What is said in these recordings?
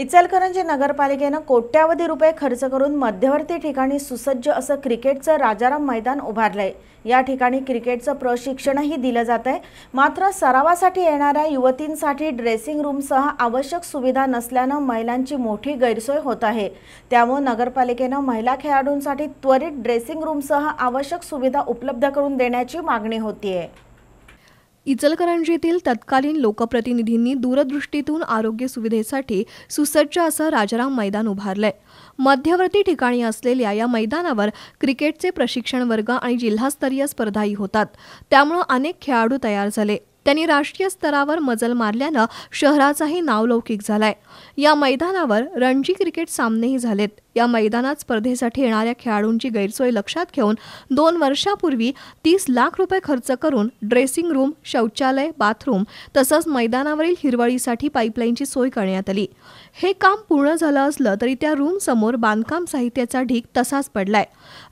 इचलकरंजी नगरपालिकेनं कोट्यावधी रुपये खर्च करून मध्यवर्ती ठिकाणी सुसज्ज असं क्रिकेटचं राजाराम मैदान उभारलंय या ठिकाणी क्रिकेटचं प्रशिक्षणही दिलं जात आहे मात्र सरावासाठी येणाऱ्या युवतींसाठी ड्रेसिंग रूमसह आवश्यक सुविधा नसल्यानं महिलांची मोठी गैरसोय होत आहे त्यामुळे नगरपालिकेनं महिला खेळाडूंसाठी त्वरित ड्रेसिंग रूमसह आवश्यक सुविधा उपलब्ध करून देण्याची मागणी आहे इचलकरंजीतील तत्कालीन लोकप्रतिनिधींनी दूरदृष्टीतून आरोग्य सुविधेसाठी सुसज्ज असं राजाराम मैदान उभारलंय मध्यवर्ती ठिकाणी असलेल्या या मैदानावर क्रिकेटचे प्रशिक्षण वर्ग आणि जिल्हास्तरीय स्पर्धाही होतात त्यामुळं अनेक खेळाडू तयार झाले त्यांनी राष्ट्रीय स्तरावर मजल मारल्यानं शहराचाही नावलौकिक झालाय या मैदानावर रणजी क्रिकेट सामनेही झालेत या मैदानात स्पर्धेसाठी येणाऱ्या खेळाडूंची गैरसोय लक्षात घेऊन दोन वर्षापूर्वी तीस लाख रुपये खर्च करून ड्रेसिंग रूम शौचालय बाथरूम तसंच मैदानावरील हिरवळीसाठी पाईपलाईनची सोय करण्यात आली हे काम पूर्ण झालं असलं तरी त्या रूमसमोर बांधकाम साहित्याचा ढीक तसाच पडलाय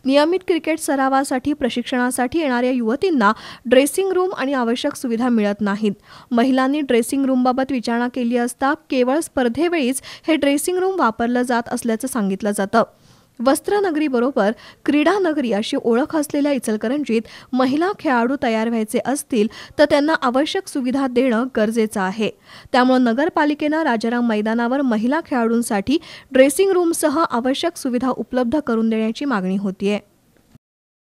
नियमित क्रिकेट सरावासाठी प्रशिक्षणासाठी येणाऱ्या युवतींना ड्रेसिंग रूम आणि आवश्यक सुविधा मिळत नाहीत महिलांनी ड्रेसिंग रूमबाबत विचारणा केली असता केवळ स्पर्धेवेळीच हे ड्रेसिंग रूम वापरलं जात असल्याचं सांगितलं ओळखलं जातं वस्त्रनगरीबरोबर क्रीडा नगरी अशी ओळख असलेल्या इचलकरंजीत महिला खेळाडू तयार व्हायचे असतील तर त्यांना आवश्यक सुविधा देणं गरजेचं आहे त्यामुळे नगरपालिकेनं राजाराम मैदानावर महिला खेळाडूंसाठी ड्रेसिंग रूमसह आवश्यक सुविधा उपलब्ध करून देण्याची मागणी होतीये